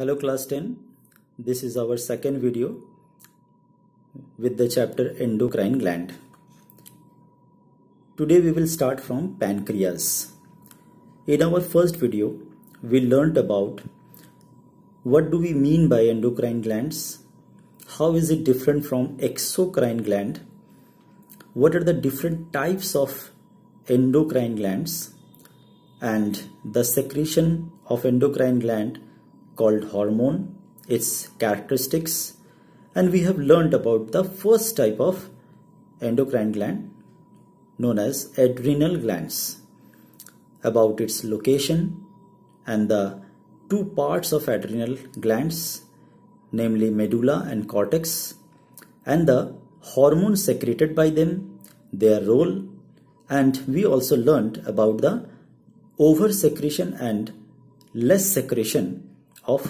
Hello class 10. This is our second video with the chapter endocrine gland. Today we will start from pancreas. In our first video, we learnt about what do we mean by endocrine glands, how is it different from exocrine gland, what are the different types of endocrine glands and the secretion of endocrine gland called hormone, its characteristics, and we have learned about the first type of endocrine gland known as adrenal glands, about its location and the two parts of adrenal glands, namely medulla and cortex, and the hormones secreted by them, their role, and we also learned about the over secretion and less secretion of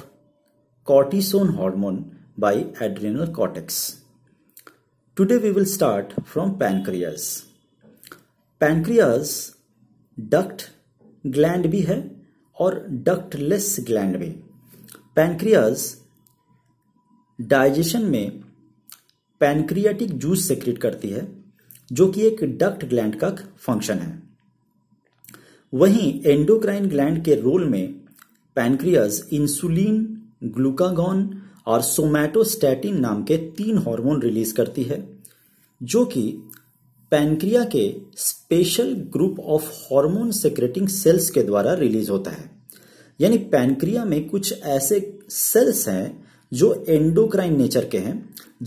cortisone hormone by adrenal cortex. Today we will start from pancreas. Pancreas duct gland भी है और ductless gland भी pancreas digestion में pancreatic juice secrete करती है जो कि एक डक्ट ग्लैंड का फंक्शन है वहीं एंडोक्राइन ग्लैंड के रोल में पैनक्रियाज इंसुलिन ग्लूकागॉन और सोमैटोस्टैटिन नाम के तीन हार्मोन रिलीज करती है जो कि पैनक्रिया के special group of hormone secreting cells के द्वारा रिलीज होता है यानी पैनक्रिया में कुछ ऐसे सेल्स हैं जो एंडोक्राइन नेचर के हैं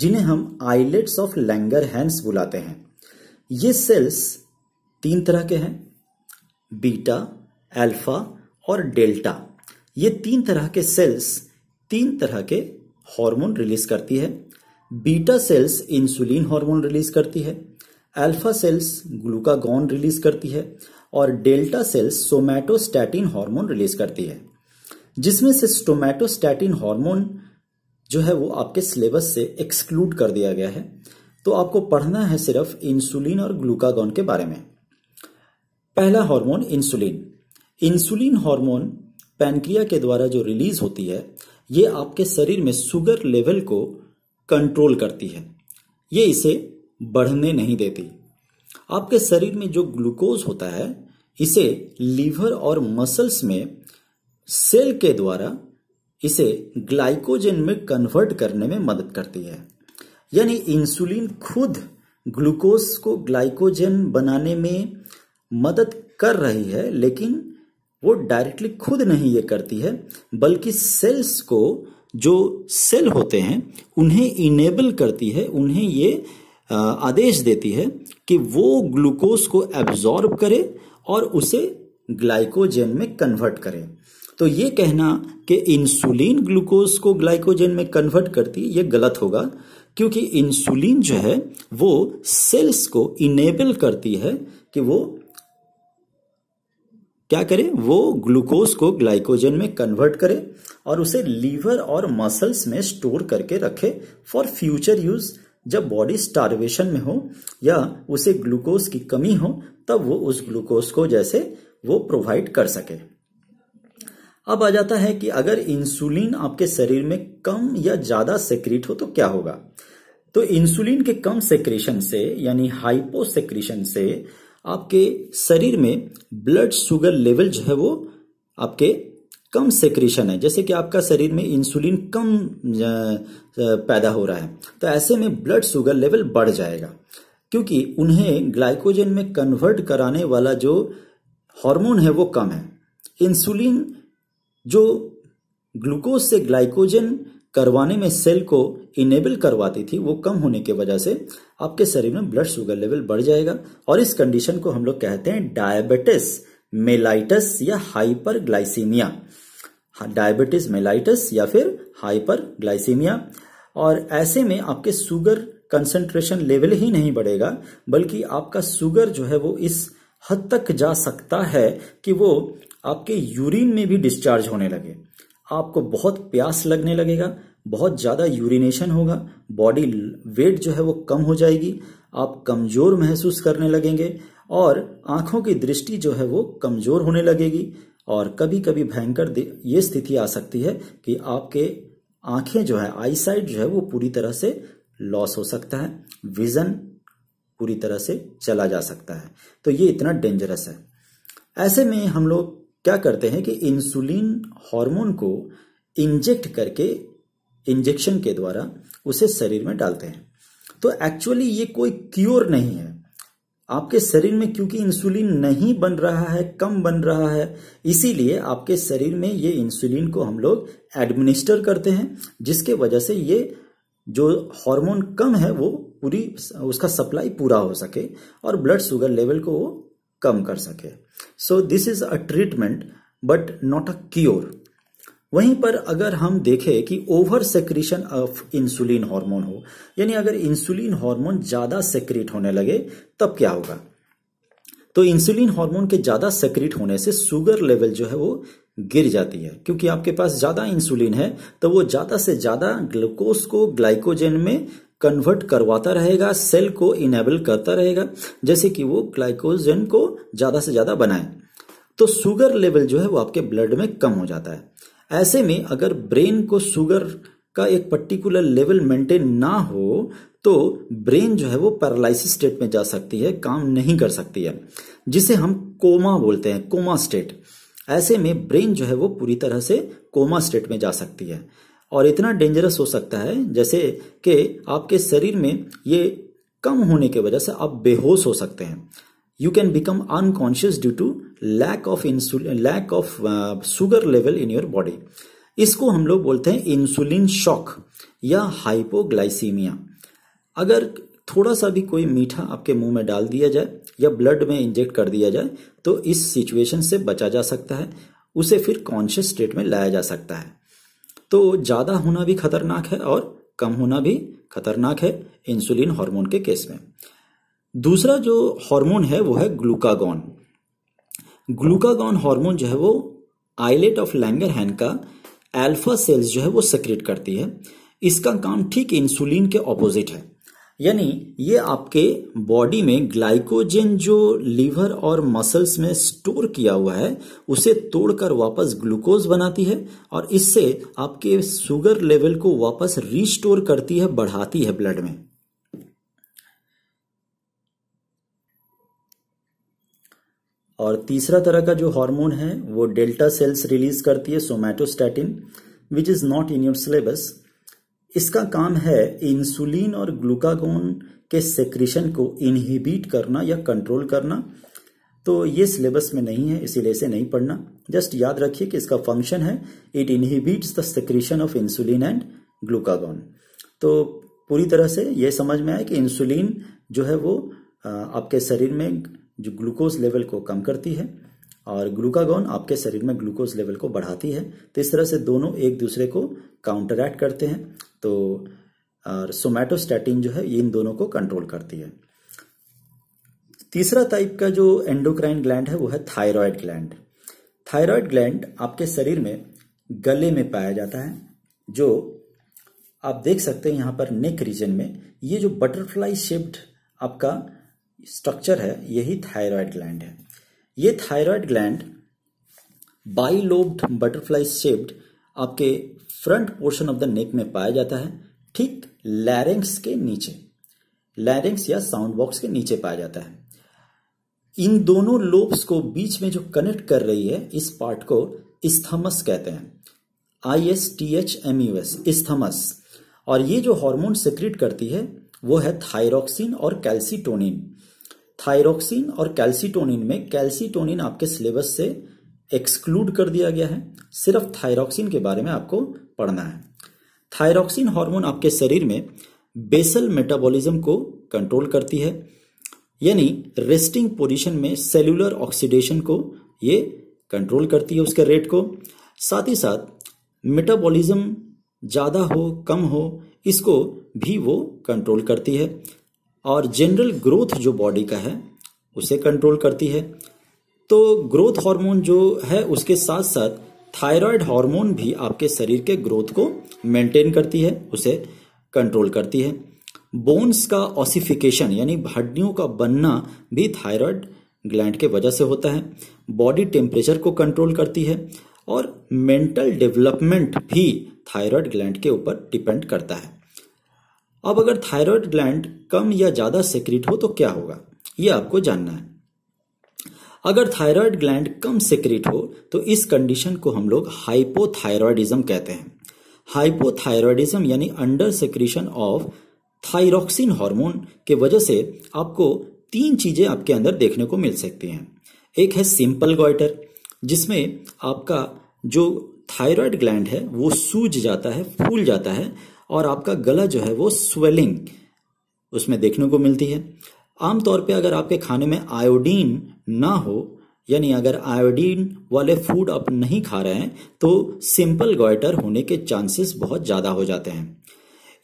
जिन्हें हम आइलेट्स ऑफ लैंगर हैंड्स बुलाते हैं ये सेल्स तीन तरह के हैं बीटा अल्फा और डेल्टा ये तीन तरह के सेल्स तीन तरह के हार्मोन रिलीज करती है beta cells insulin hormone release करती है अल्फा सेल्स ग्लूकागॉन रिलीज करती है और delta cells somatostatin hormone release करती है जिसमें से स्टोमैटोस्टैटिन हार्मोन जो है वो आपके सिलेबस से एक्सक्लूड कर दिया गया है तो आपको पढ़ना है सिर्फ इंसुलिन और ग्लूकागॉन के बारे में पहला hormone insulin insulin hormone pancreas के द्वारा जो रिलीज होती है ये आपके शरीर में शुगर लेवल को कंट्रोल करती है ये इसे बढ़ने नहीं देती आपके शरीर में जो ग्लूकोज होता है इसे लीवर और मसल्स में सेल के द्वारा इसे ग्लाइकोजन में कन्वर्ट करने में मदद करती है यानी इंसुलिन खुद ग्लूकोज को ग्लाइकोजन बनाने में मदद कर रही है लेकिन वो डायरेक्टली खुद नहीं ये करती है बल्कि सेल्स को जो सेल होते हैं उन्हें इनेबल करती है उन्हें ये आदेश देती है कि वो ग्लूकोज को एब्जॉर्ब करे और उसे ग्लाइकोजन में कन्वर्ट करें तो ये कहना कि इंसुलिन ग्लूकोज को ग्लाइकोजन में कन्वर्ट करती ये गलत होगा क्योंकि इंसुलिन जो है वो सेल्स को इनेबल करती है कि वो क्या करे वो ग्लूकोज को ग्लाइकोजन में कन्वर्ट करे और उसे लीवर और मसल्स में स्टोर करके रखे फॉर फ्यूचर यूज जब बॉडी स्टारवेशन में हो या उसे ग्लूकोज की कमी हो तब वो उस ग्लूकोज को जैसे वो प्रोवाइड कर सके अब आ जाता है कि अगर इंसुलिन आपके शरीर में कम या ज्यादा सेक्रेट हो तो क्या होगा तो इंसुलिन के कम सेक्रेशन से यानी हाइपोसेक्रेशन से आपके शरीर में ब्लड शुगर लेवल जो है वो आपके कम सेक्रेशन है जैसे कि आपका शरीर में इंसुलिन कम पैदा हो रहा है तो ऐसे में ब्लड शुगर लेवल बढ़ जाएगा क्योंकि उन्हें ग्लाइकोजन में कन्वर्ट कराने वाला जो हार्मोन है वो कम है इंसुलिन जो ग्लूकोज से ग्लाइकोजन करवाने में सेल को इनेबल करवाती थी वो कम होने की वजह से आपके शरीर में ब्लड शुगर लेवल बढ़ जाएगा और इस कंडीशन को हम लोग कहते हैं डायबिटिस मेलाइटस या हाइपरग्लाइसीमिया डायबिटिस मेलाइटस या फिर हाइपर ग्लाइसीमिया और ऐसे में आपके शुगर कंसेंट्रेशन लेवल ही नहीं बढ़ेगा बल्कि आपका शुगर जो है वो इस हद तक जा सकता है कि वो आपके यूरिन में भी डिस्चार्ज होने लगे आपको बहुत प्यास लगने लगेगा बहुत ज़्यादा यूरिनेशन होगा बॉडी वेट जो है वो कम हो जाएगी आप कमज़ोर महसूस करने लगेंगे और आंखों की दृष्टि जो है वो कमज़ोर होने लगेगी और कभी कभी भयंकर ये स्थिति आ सकती है कि आपके आंखें जो है आई साइड जो है वो पूरी तरह से लॉस हो सकता है विजन पूरी तरह से चला जा सकता है तो ये इतना डेंजरस है ऐसे में हम लोग क्या करते हैं कि इंसुलिन हार्मोन को इंजेक्ट करके इंजेक्शन के द्वारा उसे शरीर में डालते हैं तो एक्चुअली ये कोई क्योर नहीं है आपके शरीर में क्योंकि इंसुलिन नहीं बन रहा है कम बन रहा है इसीलिए आपके शरीर में ये इंसुलिन को हम लोग एडमिनिस्टर करते हैं जिसके वजह से ये जो हार्मोन कम है वो पूरी उसका सप्लाई पूरा हो सके और ब्लड शुगर लेवल को वो कम कर सके so this is a treatment but not a cure वहीं पर अगर हम देखें कि over secretion of insulin hormone हो यानी अगर इंसुलिन हार्मोन ज्यादा सेक्रेट होने लगे तब क्या होगा तो इंसुलिन हार्मोन के ज्यादा सेक्रेट होने से शुगर लेवल जो है वो गिर जाती है क्योंकि आपके पास ज्यादा इंसुलिन है तो वो ज्यादा से ज्यादा ग्लूकोज को ग्लाइकोजन में कन्वर्ट करवाता रहेगा सेल को इनेबल करता रहेगा जैसे कि वो ग्लाइकोजन को ज़्यादा से ज़्यादा बनाए तो शुगर लेवल जो है वो आपके ब्लड में कम हो जाता है ऐसे में अगर ब्रेन को शुगर का एक पर्टिकुलर लेवल मेंटेन ना हो तो ब्रेन जो है वो पैरालिसिस स्टेट में जा सकती है काम नहीं कर सकती है जिसे हम कोमा बोलते हैं कोमा स्टेट ऐसे में ब्रेन जो है वो पूरी तरह से कोमा स्टेट में जा सकती है और इतना डेंजरस हो सकता है जैसे कि आपके शरीर में ये कम होने के वजह से आप बेहोश हो सकते हैं you can become unconscious due to lack of insulin lack of sugar level in your body इसको हम लोग बोलते हैं इंसुलिन शॉक या हाइपोग्लाइसीमिया अगर थोड़ा सा भी कोई मीठा आपके मुंह में डाल दिया जाए या ब्लड में इंजेक्ट कर दिया जाए तो इस सिचुएशन से बचा जा सकता है उसे फिर कॉन्शियस स्टेट में लाया जा सकता है तो ज़्यादा होना भी खतरनाक है और कम होना भी खतरनाक है इंसुलिन हार्मोन के केस में दूसरा जो हार्मोन है वो है ग्लूकागॉन ग्लूकागॉन हार्मोन जो है वो आइलेट ऑफ हैन का अल्फा सेल्स जो है वो सेक्रेट करती है इसका काम ठीक इंसुलिन के ऑपोजिट है यानी ये आपके बॉडी में ग्लाइकोजन जो लीवर और मसल्स में स्टोर किया हुआ है उसे तोड़कर वापस ग्लूकोज बनाती है और इससे आपके शुगर लेवल को वापस रिस्टोर करती है बढ़ाती है ब्लड में और तीसरा तरह का जो हार्मोन है वो डेल्टा सेल्स रिलीज करती है somatostatin which is not in your syllabus इसका काम है इंसुलिन और ग्लूकागोन के सेक्रीशन को इनहिबिट करना या कंट्रोल करना तो ये सिलेबस में नहीं है इसीलिए इसे नहीं पढ़ना जस्ट याद रखिए कि इसका फंक्शन है it inhibits the secretion of insulin and glucagon तो पूरी तरह से ये समझ में आए कि इंसुलिन जो है वो आपके शरीर में जो ग्लूकोज लेवल को कम करती है और ग्लूकागॉन आपके शरीर में ग्लूकोज लेवल को बढ़ाती है तो इस तरह से दोनों एक दूसरे को काउंटरैक्ट करते हैं तो और सोमैटोस्टैटिन जो है इन दोनों को कंट्रोल करती है तीसरा टाइप का जो एंडोक्राइन ग्लैंड है वो है थायराइड ग्लैंड थायराइड ग्लैंड आपके शरीर में गले में पाया जाता है जो आप देख सकते हैं यहां पर नेक रीजन में ये जो बटरफ्लाई शेप्ड आपका स्ट्रक्चर है यही थायराइड ग्लैंड है ये thyroid gland bilobed butterfly shaped आपके front portion of the neck में पाया जाता है ठीक लैरेंक्स के नीचे लैरेंक्स या साउंड बॉक्स के नीचे पाया जाता है इन दोनों लोब्स को बीच में जो कनेक्ट कर रही है इस पार्ट को स्थमस कहते हैं I S T H M U S isthmus और ये जो हार्मोन सिक्रिट करती है वो है थायरोक्सिन और कैल्सीटोनिन थायरोक्सिन और कैल्सीटोनिन में कैल्सीटोनिन आपके सिलेबस से एक्सक्लूड कर दिया गया है सिर्फ थायरोक्सिन के बारे में आपको पढ़ना है थायरोक्सिन हार्मोन आपके शरीर में बेसल मेटाबॉलिज्म को कंट्रोल करती है यानी रेस्टिंग पोजीशन में सेलुलर ऑक्सीडेशन को ये कंट्रोल करती है उसके रेट को साथ ही साथ मेटाबॉलिज्म ज़्यादा हो कम हो इसको भी वो कंट्रोल करती है और जनरल ग्रोथ जो बॉडी का है उसे कंट्रोल करती है तो ग्रोथ हार्मोन जो है उसके साथ साथ थायराइड हार्मोन भी आपके शरीर के ग्रोथ को मेंटेन करती है उसे कंट्रोल करती है बोन्स का ऑसिफिकेशन यानी हड्डियों का बनना भी थायराइड ग्लैंड के वजह से होता है बॉडी टेम्परेचर को कंट्रोल करती है और मेंटल डेवलपमेंट भी थायराइड ग्लैंड के ऊपर डिपेंड करता है अब अगर थायराइड ग्लैंड कम या ज़्यादा सेक्रेट हो तो क्या होगा ये आपको जानना है अगर थायराइड ग्लैंड कम सेक्रेट हो तो इस कंडीशन को हम लोग हाइपोथायरॉयडिज्म कहते हैं हाइपोथायरॉयडिज्म यानी under secretion of thyroxine hormone के वजह से आपको तीन चीज़ें आपके अंदर देखने को मिल सकती हैं एक है सिंपल गोइटर जिसमें आपका जो थायराइड ग्लैंड है वो सूज जाता है फूल जाता है और आपका गला जो है वो स्वेलिंग उसमें देखने को मिलती है आमतौर पे अगर आपके खाने में आयोडीन ना हो यानी अगर आयोडीन वाले फूड आप नहीं खा रहे हैं तो सिंपल गोइटर होने के चांसेस बहुत ज़्यादा हो जाते हैं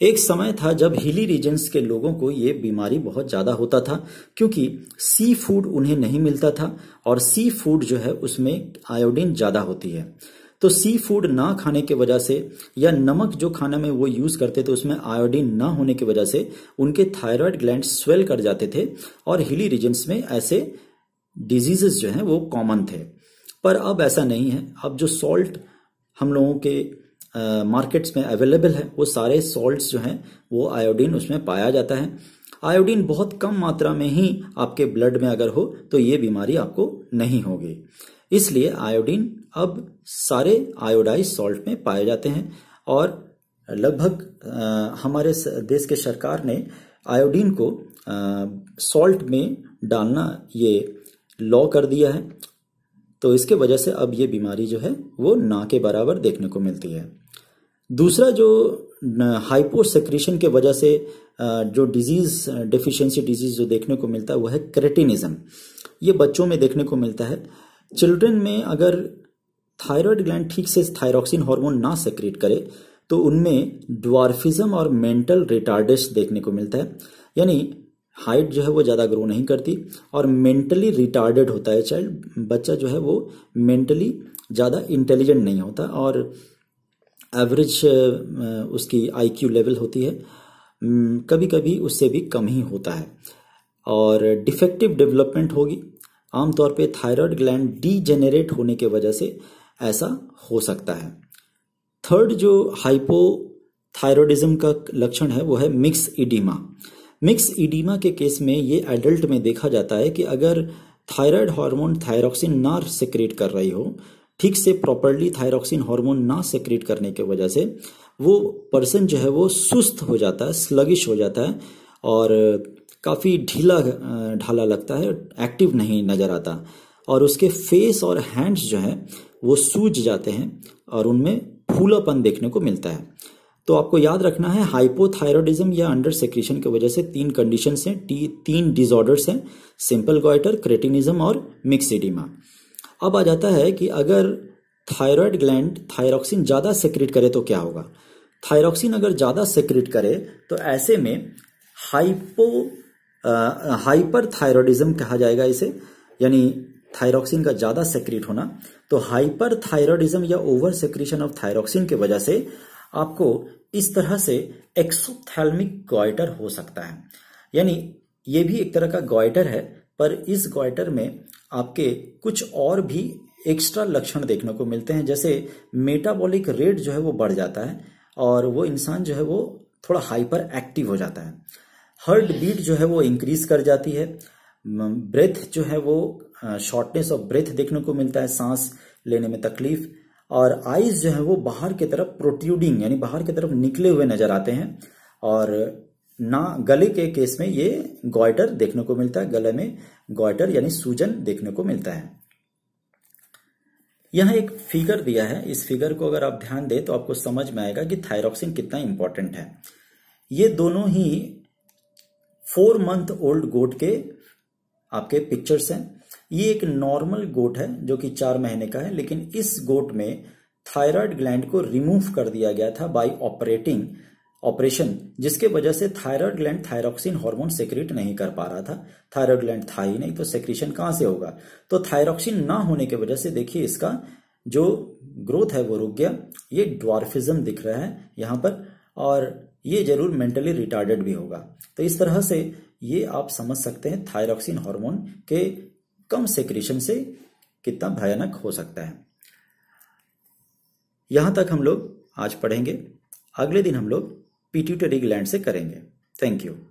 एक समय था जब हिली रीजन्स के लोगों को ये बीमारी बहुत ज़्यादा होता था क्योंकि सी फूड उन्हें नहीं मिलता था और सी फूड जो है उसमें आयोडीन ज़्यादा होती है तो सी फूड ना खाने की वजह से या नमक जो खाना में वो यूज करते थे उसमें आयोडीन ना होने की वजह से उनके थायराइड ग्लैंड स्वेल कर जाते थे और हिली रीजन्स में ऐसे डिजीजेस जो हैं वो कॉमन थे पर अब ऐसा नहीं है अब जो सॉल्ट हम लोगों के मार्केट्स में अवेलेबल है वो सारे सॉल्ट्स जो हैं वो आयोडीन उसमें पाया जाता है आयोडीन बहुत कम मात्रा में ही आपके ब्लड में अगर हो तो ये बीमारी आपको नहीं होगी इसलिए आयोडीन अब सारे आयोडाइज सॉल्ट में पाए जाते हैं और लगभग हमारे देश के सरकार ने आयोडीन को सॉल्ट में डालना ये लॉ कर दिया है तो इसके वजह से अब ये बीमारी जो है वो ना के बराबर देखने को मिलती है दूसरा जो हाइपोसेक्रेशन के वजह से जो डिजीज डिफिशियंसी डिजीज जो देखने को मिलता है वह है क्रेटिनिज्म ये बच्चों में देखने को मिलता है चिल्ड्रन में अगर थायराइड ग्लैंड ठीक से थायरोक्सिन हार्मोन ना सेक्रेट करे तो उनमें ड्वार्फिज्म और मेंटल रिटार्डेस देखने को मिलता है यानी हाइट जो है वो ज़्यादा ग्रो नहीं करती और मेंटली रिटार्डेड होता है चाइल्ड बच्चा जो है वो मेंटली ज़्यादा इंटेलिजेंट नहीं होता और एवरेज उसकी आईक्यू लेवल होती है कभी कभी उससे भी कम ही होता है और डिफेक्टिव डेवलपमेंट होगी आमतौर पे थायराइड ग्लैंड डीजेनरेट होने के वजह से ऐसा हो सकता है थर्ड जो हाइपोथायरोडिज्म का लक्षण है वो है मिक्स इडीमा मिक्स इडीमा के केस में ये एडल्ट में देखा जाता है कि अगर थायराइड हार्मोन थायरोक्सिन ना सेक्रेट कर रही हो ठीक से प्रॉपरली थायरोक्सिन हार्मोन ना सेक्रेट करने की वजह से वो पर्सन जो है वो सुस्त हो जाता है स्लगिश हो जाता है और काफ़ी ढीला ढाला लगता है एक्टिव नहीं नज़र आता और उसके फेस और हैंड्स जो हैं वो सूज जाते हैं और उनमें फूलापन देखने को मिलता है तो आपको याद रखना है हाइपोथायरॉयडिज्म या अंडर सेक्रेशन की वजह से तीन कंडीशन हैं ती, तीन डिजॉर्डर्स हैं सिंपल गोइटर क्रेटिनिज्म और मिक्सिडिमा अब आ जाता है कि अगर थायरॉयड ग्लैंड थायरॉक्सिन ज़्यादा सेक्रेट करे तो क्या होगा थायरॉक्सिन अगर ज़्यादा सेक्रेट करे तो ऐसे में हाइपो हाइपर थायरॉयडिज्म कहा जाएगा इसे यानी थायरोक्सिन का ज्यादा सेक्रेट होना तो हाइपर थायरॉयडिज्म या ओवर सेक्रेशन ऑफ थायरोक्सिन की वजह से आपको इस तरह से एक्सोथैलमिक ग्वाइटर हो सकता है यानी ये भी एक तरह का ग्वाइटर है पर इस ग्वाइटर में आपके कुछ और भी एक्स्ट्रा लक्षण देखने को मिलते हैं जैसे मेटाबॉलिक रेट जो है वो बढ़ जाता है और वो इंसान जो है वो थोड़ा हाइपर एक्टिव हो जाता है हार्ट बीट जो है वो इंक्रीज कर जाती है ब्रेथ जो है वो शॉर्टनेस ऑफ ब्रेथ देखने को मिलता है सांस लेने में तकलीफ और आईज जो है वो बाहर की तरफ प्रोट्यूडिंग यानी बाहर की तरफ निकले हुए नजर आते हैं और ना गले के केस में ये गॉइटर देखने को मिलता है गले में गॉइटर यानी सूजन देखने को मिलता है यह एक फिगर दिया है इस फिगर को अगर आप ध्यान दें तो आपको समझ में आएगा कि थायरोक्सिन कितना इंपॉर्टेंट है ये दोनों ही फोर मंथ ओल्ड गोट के आपके पिक्चर्स हैं ये एक नॉर्मल गोट है जो कि चार महीने का है लेकिन इस गोट में थायराइड ग्लैंड को रिमूव कर दिया गया था बाय ऑपरेटिंग ऑपरेशन जिसके वजह से thyroid gland thyroxine hormone secrete नहीं कर पा रहा था थायराइड ग्लैंड था ही नहीं तो सेक्रेशन कहां से होगा तो थायरोक्सिन ना होने की वजह से देखिए इसका जो ग्रोथ है वो रुक गया ये ड्वार्फिज्म दिख रहा है यहां पर और ये जरूर मेंटली रिटार्डेड भी होगा तो इस तरह से ये आप समझ सकते हैं थायरोक्सिन हार्मोन के कम सेक्रेशन से कितना भयानक हो सकता है यहां तक हम लोग आज पढ़ेंगे अगले दिन हम लोग पीट्यूटरी ग्लैंड से करेंगे थैंक यू